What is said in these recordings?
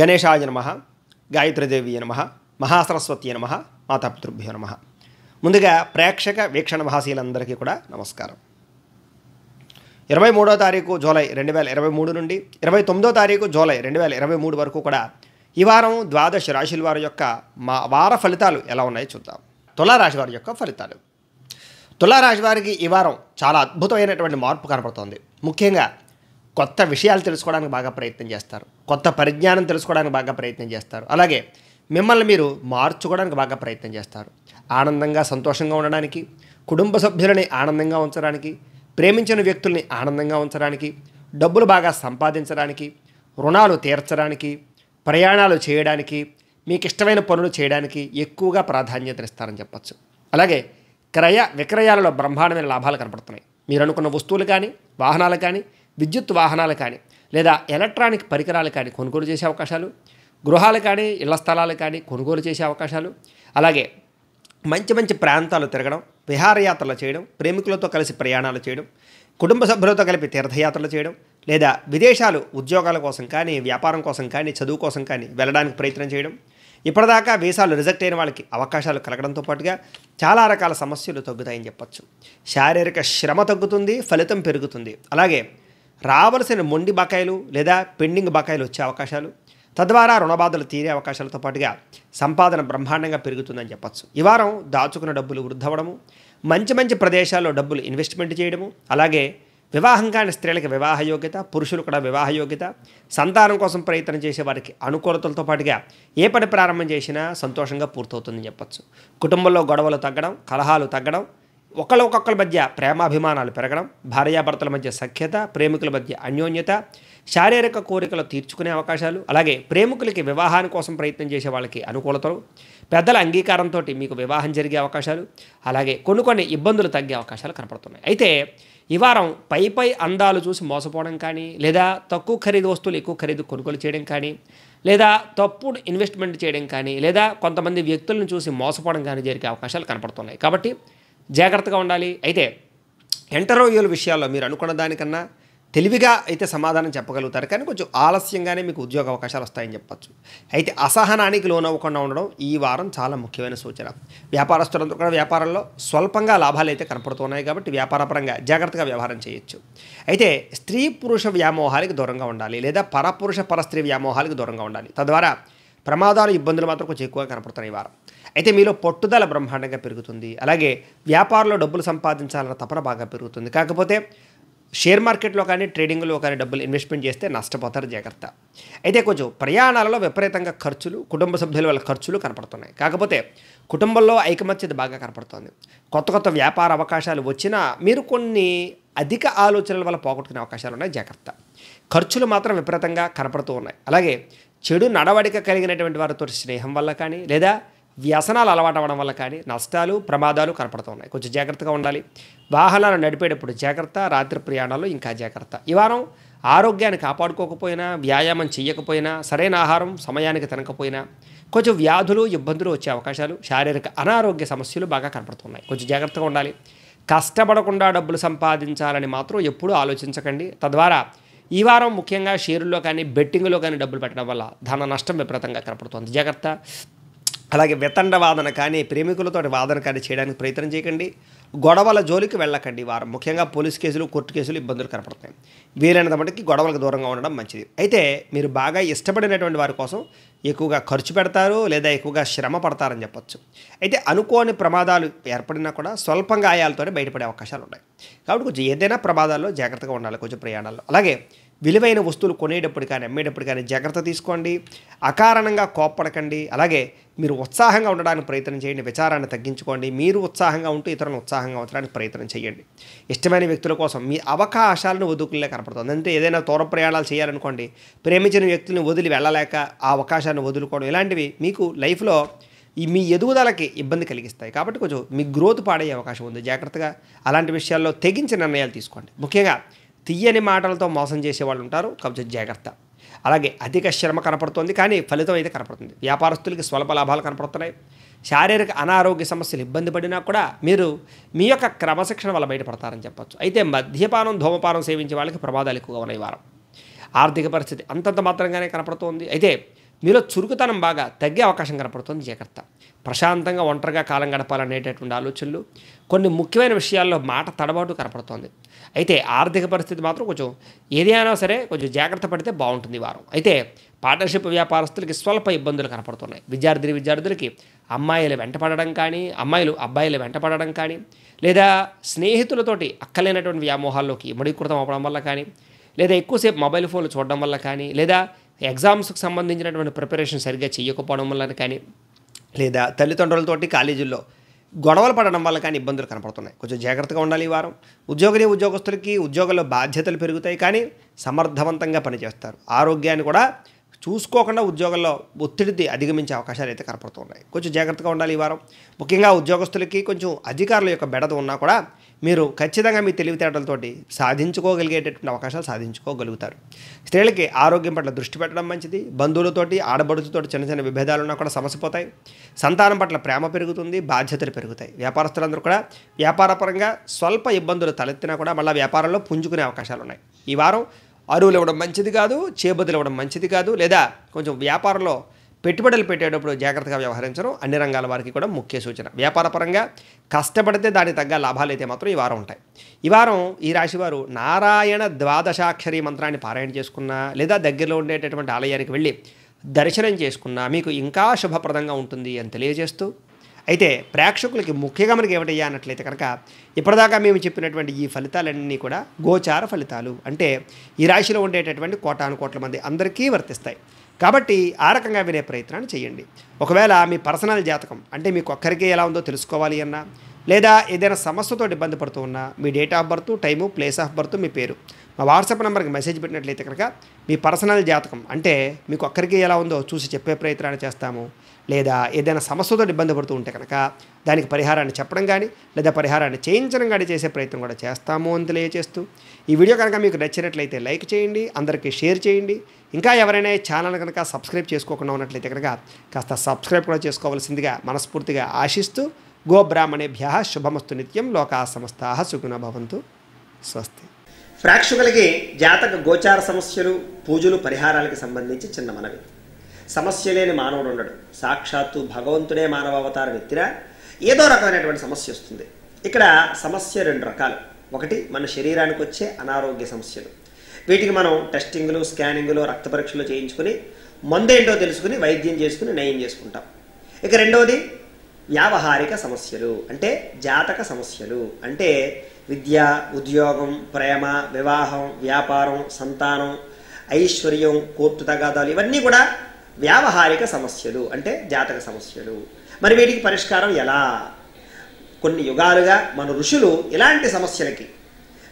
గణేశాయ నమ గాయత్రీదేవి నమ మహాసరస్వతి నమ మాతాపితృభ్యో నమ ముందుగా ప్రేక్షక వీక్షణ మహాశీలందరికీ కూడా నమస్కారం ఇరవై మూడో తారీఖు జూలై రెండు వేల ఇరవై మూడు నుండి ఇరవై తొమ్మిదో తారీఖు జూలై రెండు వేల ఇరవై మూడు వరకు కూడా ఈ వారం ద్వాదశ రాశుల వారి యొక్క మా వార ఫలితాలు ఎలా ఉన్నాయో చూద్దాం తులారాశి వారి యొక్క ఫలితాలు తులారాశి వారికి ఈ వారం చాలా అద్భుతమైనటువంటి మార్పు కనపడుతోంది ముఖ్యంగా కొత్త విషయాలు తెలుసుకోవడానికి బాగా ప్రయత్నం చేస్తారు కొత్త పరిజ్ఞానం తెలుసుకోవడానికి బాగా ప్రయత్నం చేస్తారు అలాగే మిమ్మల్ని మీరు మార్చుకోవడానికి బాగా ప్రయత్నం చేస్తారు ఆనందంగా సంతోషంగా ఉండడానికి కుటుంబ సభ్యులని ఆనందంగా ఉంచడానికి ప్రేమించిన వ్యక్తుల్ని ఆనందంగా ఉంచడానికి డబ్బులు బాగా సంపాదించడానికి రుణాలు తీర్చడానికి ప్రయాణాలు చేయడానికి మీకు ఇష్టమైన పనులు చేయడానికి ఎక్కువగా ప్రాధాన్యతనిస్తారని చెప్పచ్చు అలాగే క్రయ విక్రయాలలో బ్రహ్మాండమైన లాభాలు కనపడుతున్నాయి మీరు అనుకున్న వస్తువులు కానీ వాహనాలు కానీ విద్యుత్ వాహనాలు కానీ లేదా ఎలక్ట్రానిక్ పరికరాలు కానీ కొనుగోలు చేసే అవకాశాలు గృహాలు కానీ ఇళ్ల స్థలాలు కానీ కొనుగోలు చేసే అవకాశాలు అలాగే మంచి మంచి ప్రాంతాలు తిరగడం విహారయాత్రలు చేయడం ప్రేమికులతో కలిసి ప్రయాణాలు చేయడం కుటుంబ సభ్యులతో కలిపి తీర్థయాత్రలు చేయడం లేదా విదేశాలు ఉద్యోగాల కోసం కానీ వ్యాపారం కోసం కానీ చదువు కోసం కానీ వెళ్ళడానికి ప్రయత్నం చేయడం ఇప్పటిదాకా వీసాలు రిజెక్ట్ అయిన వాళ్ళకి అవకాశాలు కలగడంతో పాటుగా చాలా రకాల సమస్యలు తగ్గుతాయని చెప్పచ్చు శారీరక శ్రమ తగ్గుతుంది ఫలితం పెరుగుతుంది అలాగే రావలసిన మొండి బకాయిలు లేదా పెండింగ్ బకాయిలు వచ్చే అవకాశాలు తద్వారా రుణబాధలు తీరే అవకాశాలతో పాటుగా సంపాదన బ్రహ్మాండంగా పెరుగుతుందని చెప్పచ్చు ఈ వారం దాచుకున్న డబ్బులు వృద్ధవడము మంచి మంచి ప్రదేశాల్లో డబ్బులు ఇన్వెస్ట్మెంట్ చేయడము అలాగే వివాహం కాని స్త్రీలకి వివాహ యోగ్యత పురుషులు కూడా వివాహ యోగ్యత సంతానం కోసం ప్రయత్నం చేసే వారికి అనుకూలతలతో పాటుగా ఏ పని ప్రారంభం చేసినా సంతోషంగా పూర్తవుతుందని చెప్పచ్చు కుటుంబంలో గొడవలు తగ్గడం కలహాలు తగ్గడం ఒకళ్ళొకొక్కరి మధ్య ప్రేమాభిమానాలు పెరగడం భార్యాభర్తల మధ్య సఖ్యత ప్రేమికుల మధ్య అన్యోన్యత శారీరక కోరికలు తీర్చుకునే అవకాశాలు అలాగే ప్రేమికులకి వివాహాని కోసం ప్రయత్నం చేసే వాళ్ళకి అనుకూలతలు పెద్దల అంగీకారంతో మీకు వివాహం జరిగే అవకాశాలు అలాగే కొన్ని కొన్ని ఇబ్బందులు తగ్గే అవకాశాలు కనపడుతున్నాయి అయితే ఈ వారం పై పై అందాలు చూసి మోసపోవడం కానీ లేదా తక్కువ ఖరీదు వస్తువులు ఎక్కువ ఖరీదు కొనుగోలు చేయడం కానీ లేదా తప్పుడు ఇన్వెస్ట్మెంట్ చేయడం కానీ లేదా కొంతమంది వ్యక్తులను చూసి మోసపోవడం కానీ జరిగే అవకాశాలు కనపడుతున్నాయి కాబట్టి జాగ్రత్తగా ఉండాలి అయితే ఇంటర్వ్యూల విషయాల్లో మీరు అనుకున్న దానికన్నా తెలివిగా అయితే సమాధానం చెప్పగలుగుతారు కానీ కొంచెం ఆలస్యంగానే మీకు ఉద్యోగ అవకాశాలు వస్తాయని చెప్పచ్చు అయితే అసహనానికి లోనవ్వకుండా ఉండడం ఈ వారం చాలా ముఖ్యమైన సూచన వ్యాపారస్తులందరూ కూడా వ్యాపారంలో స్వల్పంగా లాభాలు అయితే కనపడుతున్నాయి కాబట్టి వ్యాపారపరంగా జాగ్రత్తగా వ్యవహారం చేయొచ్చు అయితే స్త్రీ పురుష వ్యామోహాలకు దూరంగా ఉండాలి లేదా పరపురుష పరస్త్రీ వ్యామోహాలకు దూరంగా ఉండాలి తద్వారా ప్రమాదాలు ఇబ్బందులు మాత్రం కొంచెం ఎక్కువగా కనపడుతున్నాయి ఈ వారం అయితే మీలో పట్టుదల బ్రహ్మాండంగా పెరుగుతుంది అలాగే వ్యాపారంలో డబ్బులు సంపాదించాలన్న తపన బాగా పెరుగుతుంది కాకపోతే షేర్ మార్కెట్లో కానీ ట్రేడింగ్లో కానీ డబ్బులు ఇన్వెస్ట్మెంట్ చేస్తే నష్టపోతారు జాగ్రత్త అయితే కొంచెం ప్రయాణాలలో విపరీతంగా ఖర్చులు కుటుంబ సభ్యుల వల్ల ఖర్చులు కనపడుతున్నాయి కాకపోతే కుటుంబంలో ఐకమత్యత బాగా కనపడుతుంది కొత్త కొత్త వ్యాపార అవకాశాలు వచ్చినా మీరు కొన్ని అధిక ఆలోచనల వల్ల పోగొట్టుకునే అవకాశాలు ఉన్నాయి జాగ్రత్త ఖర్చులు మాత్రం విపరీతంగా కనపడుతూ ఉన్నాయి అలాగే చెడు నడవడిక కలిగినటువంటి వారితో స్నేహం వల్ల కానీ లేదా వ్యసనాలు అలవాటు అవ్వడం వల్ల కానీ నష్టాలు ప్రమాదాలు కనపడుతున్నాయి కొంచెం జాగ్రత్తగా ఉండాలి వాహనాలు నడిపేటప్పుడు జాగ్రత్త రాత్రి ప్రయాణాలు ఇంకా జాగ్రత్త ఈ వారం ఆరోగ్యాన్ని కాపాడుకోకపోయినా వ్యాయామం చేయకపోయినా సరైన ఆహారం సమయానికి తినకపోయినా కొంచెం వ్యాధులు ఇబ్బందులు వచ్చే అవకాశాలు శారీరక అనారోగ్య సమస్యలు బాగా కనపడుతున్నాయి కొంచెం జాగ్రత్తగా ఉండాలి కష్టపడకుండా డబ్బులు సంపాదించాలని మాత్రం ఎప్పుడూ ఆలోచించకండి తద్వారా ఈ వారం ముఖ్యంగా షేరుల్లో కానీ బెట్టింగ్లో కానీ డబ్బులు పెట్టడం వల్ల ధన నష్టం విపరీతంగా కనపడుతుంది జాగ్రత్త అలాగే వితండ వాదన కానీ ప్రేమికులతో వాదన కానీ చేయడానికి ప్రయత్నం చేయకండి గొడవల జోలికి వెళ్ళకండి వారు ముఖ్యంగా పోలీస్ కేసులు కోర్టు కేసులు ఇబ్బందులు కనపడతాయి వీలైనంత మటుకి గొడవలకు దూరంగా ఉండడం మంచిది అయితే మీరు బాగా ఇష్టపడినటువంటి వారి కోసం ఎక్కువగా ఖర్చు పెడతారు లేదా ఎక్కువగా శ్రమ పడతారని చెప్పొచ్చు అయితే అనుకోని ప్రమాదాలు ఏర్పడినా కూడా స్వల్ప గాయాలతోనే బయటపడే అవకాశాలు ఉన్నాయి కాబట్టి కొంచెం ఏదైనా ప్రమాదాల్లో జాగ్రత్తగా ఉండాలి కొంచెం ప్రయాణాల్లో అలాగే విలువైన వస్తువులు కొనేటప్పుడు కానీ అమ్మేటప్పుడు కానీ జాగ్రత్త తీసుకోండి అకారణంగా కోప్పడకండి అలాగే మీరు ఉత్సాహంగా ఉండడానికి ప్రయత్నం చేయండి విచారాన్ని తగ్గించుకోండి మీరు ఉత్సాహంగా ఉంటూ ఇతరులను ఉత్సాహంగా ఉంచడానికి ప్రయత్నం చేయండి ఇష్టమైన వ్యక్తుల కోసం మీ అవకాశాలను వదుకులే కనపడుతుంది అంటే ఏదైనా దూర ప్రయాణాలు చేయాలనుకోండి ప్రేమించిన వ్యక్తులను వదిలి వెళ్ళలేక ఆ అవకాశాన్ని వదులుకోవడం ఇలాంటివి మీకు లైఫ్లో ఈ మీ ఎదుగుదలకి ఇబ్బంది కలిగిస్తాయి కాబట్టి కొంచెం మీ గ్రోత్ పాడయ్యే అవకాశం ఉంది జాగ్రత్తగా అలాంటి విషయాల్లో తెగించి నిర్ణయాలు తీసుకోండి ముఖ్యంగా తీయని మాటలతో మోసం చేసేవాళ్ళు ఉంటారు కొంచెం జాగ్రత్త అలాగే అధిక శ్రమ కనపడుతుంది కానీ ఫలితం అయితే కనపడుతుంది వ్యాపారస్తులకి స్వల్ప లాభాలు కనపడుతున్నాయి శారీరక అనారోగ్య సమస్యలు ఇబ్బంది పడినా కూడా మీరు మీ యొక్క క్రమశిక్షణ వల్ల బయటపడతారని చెప్పచ్చు అయితే మద్యపానం ధూమపానం సేవించే వాళ్ళకి ప్రమాదాలు ఎక్కువగా ఉన్నాయి వారం ఆర్థిక పరిస్థితి అంతంత మాత్రంగానే కనపడుతోంది అయితే మీలో చురుకుతనం బాగా తగ్గే అవకాశం కనపడుతుంది జాగ్రత్త ప్రశాంతంగా ఒంటరిగా కాలం గడపాలనేటటువంటి ఆలోచనలు కొన్ని ముఖ్యమైన విషయాల్లో మాట తడబాటు కనపడుతోంది అయితే ఆర్థిక పరిస్థితి మాత్రం కొంచెం ఏదైనా సరే కొంచెం జాగ్రత్త పడితే బాగుంటుంది వారం అయితే పార్ట్నర్షిప్ వ్యాపారస్తులకి స్వల్ప ఇబ్బందులు కనపడుతున్నాయి విద్యార్థిని విద్యార్థులకి అమ్మాయిలు వెంటపడడం కానీ అమ్మాయిలు అబ్బాయిలు వెంటపడడం కానీ లేదా స్నేహితులతోటి అక్కలేనటువంటి వ్యామోహాల్లోకి ఇమడీకృతం అవ్వడం వల్ల కానీ లేదా ఎక్కువసేపు మొబైల్ ఫోన్లు చూడడం వల్ల కానీ లేదా ఎగ్జామ్స్కి సంబంధించినటువంటి ప్రిపరేషన్ సరిగ్గా చేయకపోవడం వల్ల కానీ లేదా తల్లిదండ్రులతోటి కాలేజీల్లో గొడవలు పడడం వల్ల కానీ ఇబ్బందులు కనపడుతున్నాయి కొంచెం జాగ్రత్తగా ఉండాలి ఈ వారం ఉద్యోగ ఉద్యోగస్తులకి ఉద్యోగంలో బాధ్యతలు పెరుగుతాయి కానీ సమర్థవంతంగా పనిచేస్తారు ఆరోగ్యాన్ని కూడా చూసుకోకుండా ఉద్యోగంలో ఒత్తిడిది అధిగమించే అవకాశాలు అయితే కనపడుతున్నాయి కొంచెం జాగ్రత్తగా ఉండాలి ఈ వారం ముఖ్యంగా ఉద్యోగస్తులకి కొంచెం అధికారుల యొక్క బెడద ఉన్నా కూడా మీరు ఖచ్చితంగా మీ తెలివితేటలతోటి సాధించుకోగలిగేటటువంటి అవకాశాలు సాధించుకోగలుగుతారు స్త్రీలకి ఆరోగ్యం పట్ల దృష్టి పెట్టడం మంచిది బంధువులతోటి ఆడబడుచుతోటి చిన్న చిన్న విభేదాలు ఉన్నా కూడా సమసిపోతాయి సంతానం పట్ల ప్రేమ పెరుగుతుంది బాధ్యతలు పెరుగుతాయి వ్యాపారస్తులందరూ కూడా వ్యాపారపరంగా స్వల్ప ఇబ్బందులు తలెత్తినా కూడా మళ్ళీ వ్యాపారంలో పుంజుకునే అవకాశాలు ఉన్నాయి ఈ వారం అరువులు ఇవ్వడం మంచిది కాదు చేబదులు ఇవ్వడం మంచిది కాదు లేదా కొంచెం వ్యాపారంలో పెట్టుబడులు పెట్టేటప్పుడు జాగ్రత్తగా వ్యవహరించడం అన్ని రంగాల వారికి కూడా ముఖ్య సూచన వ్యాపారపరంగా కష్టపడితే దానికి తగ్గ లాభాలు అయితే మాత్రం ఈ వారం ఉంటాయి ఈ వారం ఈ రాశివారు నారాయణ ద్వాదశాక్షరి మంత్రాన్ని పారాయణ చేసుకున్నా లేదా దగ్గరలో ఉండేటటువంటి ఆలయానికి వెళ్ళి దర్శనం చేసుకున్నా మీకు ఇంకా శుభప్రదంగా ఉంటుంది అని తెలియజేస్తూ అయితే ప్రేక్షకులకి ముఖ్యంగా మనకి ఏమిటయ్యా అన్నట్లయితే కనుక ఇప్పటిదాకా మేము చెప్పినటువంటి ఈ ఫలితాలన్నీ కూడా గోచార ఫలితాలు అంటే ఈ రాశిలో ఉండేటటువంటి కోటాను కోట్ల మంది అందరికీ వర్తిస్తాయి కాబట్టి ఆ రకంగా వినే ప్రయత్నాన్ని చేయండి ఒకవేళ మీ పర్సనల్ జాతకం అంటే మీకు ఒక్కరికే ఎలా ఉందో తెలుసుకోవాలి అన్నా లేదా ఏదైనా సమస్యతో ఇబ్బంది పడుతూ ఉన్నా మీ date of birth time place of birth మీ పేరు మా వాట్సాప్ నెంబర్కి మెసేజ్ పెట్టినట్లయితే కనుక మీ పర్సనల్ జాతకం అంటే మీకు ఒక్కరికి ఎలా ఉందో చూసి చెప్పే ప్రయత్నాన్ని చేస్తాము లేదా ఏదైనా సమస్యతో ఇబ్బంది పడుతూ ఉంటే కనుక దానికి పరిహారాన్ని చెప్పడం కానీ లేదా పరిహారాన్ని చేయించడం కానీ చేసే ప్రయత్నం కూడా చేస్తాము అని తెలియజేస్తూ ఈ వీడియో కనుక మీకు నచ్చినట్లయితే లైక్ చేయండి అందరికీ షేర్ చేయండి ఇంకా ఎవరైనా ఛానల్ కనుక సబ్స్క్రైబ్ చేసుకోకుండా ఉన్నట్లయితే కనుక కాస్త సబ్స్క్రైబ్ కూడా చేసుకోవాల్సిందిగా మనస్ఫూర్తిగా ఆశిస్తూ గోబ్రాహ్మణేభ్య శుభమస్తు నిత్యం లోకా సమస్త సుగుణ భవంతు స్వస్తి ప్రేక్షకులకి జాతక గోచార సమస్యలు పూజలు పరిహారాలకు సంబంధించి చిన్న మనవి సమస్య లేని మానవుడు ఉండడు సాక్షాత్తు భగవంతుడే మానవ అవతార ఎత్తిరా ఏదో రకమైనటువంటి సమస్య వస్తుంది ఇక్కడ సమస్య రెండు రకాలు ఒకటి మన శరీరానికి వచ్చే అనారోగ్య సమస్యలు వీటికి మనం టెస్టింగ్లు స్కానింగ్లు రక్త పరీక్షలు చేయించుకుని మందు ఏంటో తెలుసుకుని వైద్యం చేసుకుని నయం చేసుకుంటాం ఇక రెండవది వ్యావహారిక సమస్యలు అంటే జాతక సమస్యలు అంటే విద్య ఉద్యోగం ప్రేమ వివాహం వ్యాపారం సంతానం ఐశ్వర్యం కోర్టు తగాదాలు ఇవన్నీ కూడా వ్యావహారిక సమస్యలు అంటే జాతక సమస్యలు మరి వీటికి పరిష్కారం ఎలా కొన్ని యుగాలుగా మన ఋషులు ఇలాంటి సమస్యలకి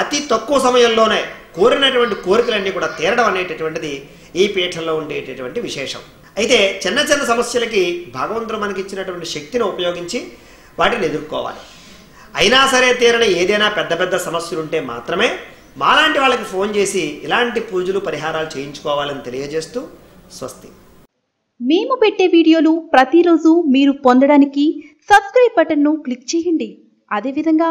అతి తక్కువ సమయంలోనే కోరినటువంటి కోరికలన్నీ కూడా తీరడం అనేటటువంటిది ఈ పీఠంలో ఉండేటటువంటి విశేషం అయితే చిన్న చిన్న సమస్యలకి భగవంతుడు మనకి ఇచ్చినటువంటి శక్తిని ఉపయోగించి వాటిని ఎదుర్కోవాలి అయినా సరే తీరిన ఏదైనా పెద్ద పెద్ద సమస్యలు ఉంటే మాత్రమే మాలాంటి వాళ్ళకి ఫోన్ చేసి ఇలాంటి పూజలు పరిహారాలు చేయించుకోవాలని తెలియజేస్తూ స్వస్తి మేము పెట్టే వీడియోలు ప్రతిరోజు మీరు పొందడానికి సబ్స్క్రైబ్ బటన్ను క్లిక్ చేయండి అదేవిధంగా